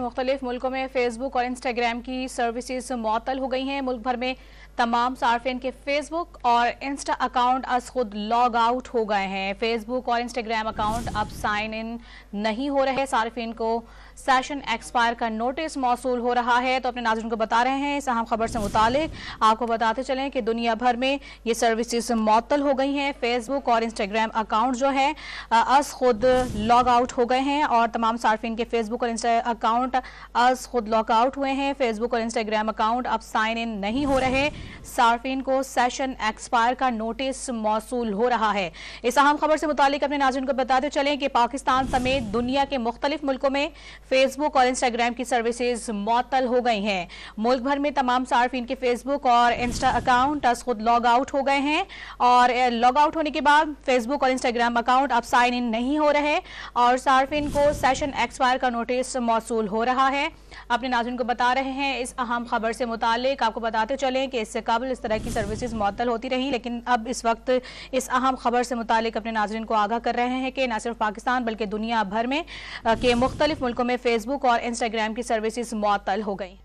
मुख्तलिफ मुल्कों में फेसबुक और इंस्टाग्राम की सर्विसेज मअतल हो गई हैं मुल्क भर में तमाम सार्फिन के फेसबुक और इंस्टा अकाउंट अस खुद लॉग आउट हो गए हैं फेसबुक और इंस्टाग्राम अकाउंट अब साइन इन नहीं हो रहे सार्फिन को सेशन एक्सपायर का नोटिस मौसू हो रहा है तो अपने नाजरन को बता रहे हैं इस अहम खबर से मुतालिक आपको बताते चलें कि दुनिया भर में ये सर्विसेज मअतल हो गई हैं फेसबुक और इंस्टाग्राम अकाउंट जो है अस खुद लॉग आउट हो गए हैं और तमाम सार्फिन के फेसबुक और इंस्टा अकाउंट अकाउंट आज खुद लॉकआउट हुए हैं फेसबुक और इंस्टाग्राम अकाउंट अब साइन इन नहीं हो रहे सार्फिन को सेशन एक्सपायर का नोटिस मौसू हो रहा है इस अहम खबर से मुतालिक अपने नाजन को बताते चलें कि पाकिस्तान समेत दुनिया के मुख्तलिफ मुल्कों में फेसबुक और इंस्टाग्राम की सर्विसेज मअतल हो गई हैं मुल्क भर में तमाम सार्फिन के फेसबुक और इंस्टा अकाउंट आज खुद लॉग आउट हो गए हैं और लॉग आउट होने के बाद फेसबुक और इंस्टाग्राम अकाउंट अब साइन इन नहीं हो रहे और सार्फिन को सेशन एक्सपायर का नोटिस मौसू हो रहा है अपने नाजरन को बता रहे हैं इस अहम खबर से मुतक आपको बताते चलें कि इससे कबल इस तरह की सर्विसेज मअतल होती रहीं लेकिन अब इस वक्त इस अहम खबर से मुतक अपने नाजरन को आगाह कर रहे हैं कि न सिर्फ पाकिस्तान बल्कि दुनिया भर में के मुख्तलिफ मुल्कों में फेसबुक और इंस्टाग्राम की सर्विसज़ मअतल हो गई